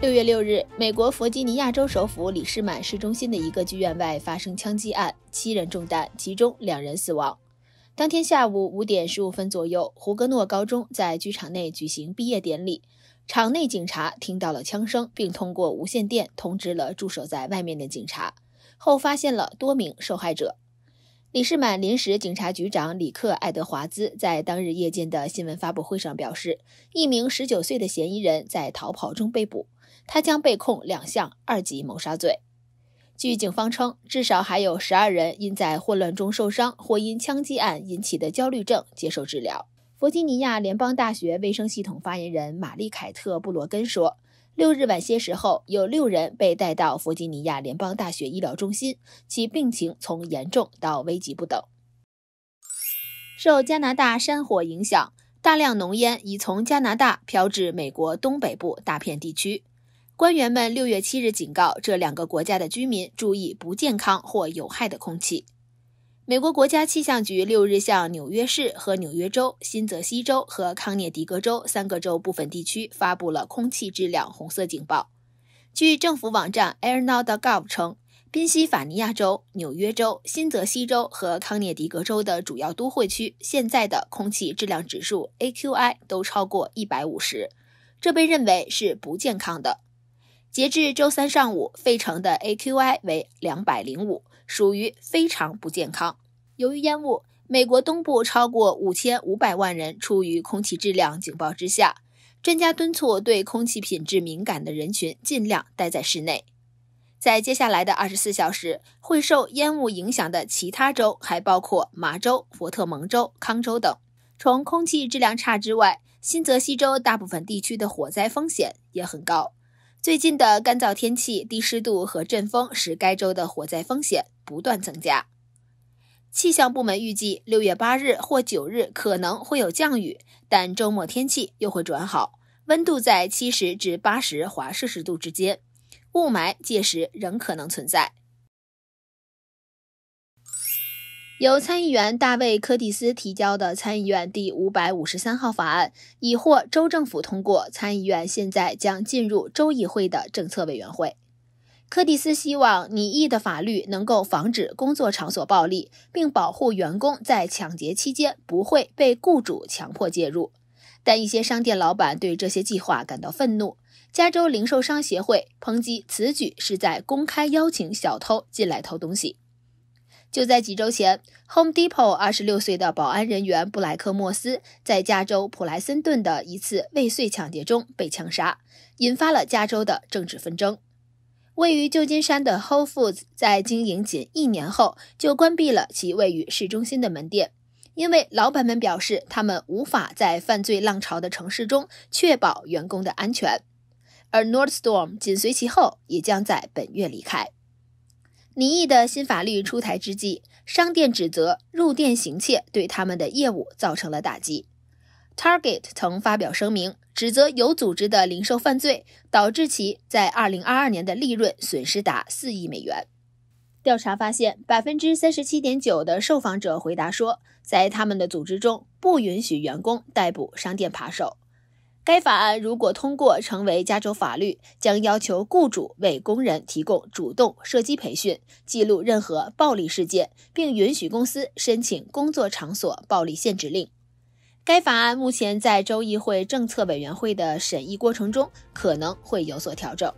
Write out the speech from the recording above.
六月六日，美国弗吉尼亚州首府里士满市中心的一个剧院外发生枪击案，七人中弹，其中两人死亡。当天下午五点十五分左右，胡格诺高中在剧场内举行毕业典礼，场内警察听到了枪声，并通过无线电通知了驻守在外面的警察，后发现了多名受害者。李士满临时警察局长李克·爱德华兹在当日夜间的新闻发布会上表示，一名19岁的嫌疑人在逃跑中被捕，他将被控两项二级谋杀罪。据警方称，至少还有12人因在混乱中受伤或因枪击案引起的焦虑症接受治疗。弗吉尼亚联邦大学卫生系统发言人玛丽·凯特·布罗根说。六日晚些时候，有六人被带到弗吉尼亚联邦大学医疗中心，其病情从严重到危急不等。受加拿大山火影响，大量浓烟已从加拿大飘至美国东北部大片地区。官员们六月七日警告这两个国家的居民注意不健康或有害的空气。美国国家气象局六日向纽约市和纽约州、新泽西州和康涅狄格州三个州部分地区发布了空气质量红色警报。据政府网站 airnow.gov 称，宾夕法尼亚州、纽约州、新泽西州和康涅狄格州的主要都会区现在的空气质量指数 AQI 都超过一百五十，这被认为是不健康的。截至周三上午，费城的 AQI 为两百零五，属于非常不健康。由于烟雾，美国东部超过五千五百万人处于空气质量警报之下。专家敦促对空气品质敏感的人群尽量待在室内。在接下来的二十四小时，会受烟雾影响的其他州还包括麻州、佛特蒙州、康州等。从空气质量差之外，新泽西州大部分地区的火灾风险也很高。最近的干燥天气、低湿度和阵风使该州的火灾风险不断增加。气象部门预计，6月8日或9日可能会有降雨，但周末天气又会转好，温度在70至80华氏氏度之间。雾霾届时仍可能存在。由参议员大卫·柯蒂斯提交的参议院第五百五十三号法案已获州政府通过，参议院现在将进入州议会的政策委员会。柯蒂斯希望拟议的法律能够防止工作场所暴力，并保护员工在抢劫期间不会被雇主强迫介入。但一些商店老板对这些计划感到愤怒，加州零售商协会抨击此举是在公开邀请小偷进来偷东西。就在几周前，Home Depot 26岁的保安人员布莱克莫斯在加州普莱森顿的一次未遂抢劫中被枪杀，引发了加州的政治纷争。位于旧金山的 Whole Foods 在经营仅一年后就关闭了其位于市中心的门店，因为老板们表示他们无法在犯罪浪潮的城市中确保员工的安全。而 Northstorm 紧随其后，也将在本月离开。拟议的新法律出台之际，商店指责入店行窃对他们的业务造成了打击。Target 曾发表声明，指责有组织的零售犯罪导致其在2022年的利润损失达4亿美元。调查发现，百分之三十七点九的受访者回答说，在他们的组织中不允许员工逮捕商店扒手。该法案如果通过成为加州法律，将要求雇主为工人提供主动射击培训、记录任何暴力事件，并允许公司申请工作场所暴力限制令。该法案目前在州议会政策委员会的审议过程中，可能会有所调整。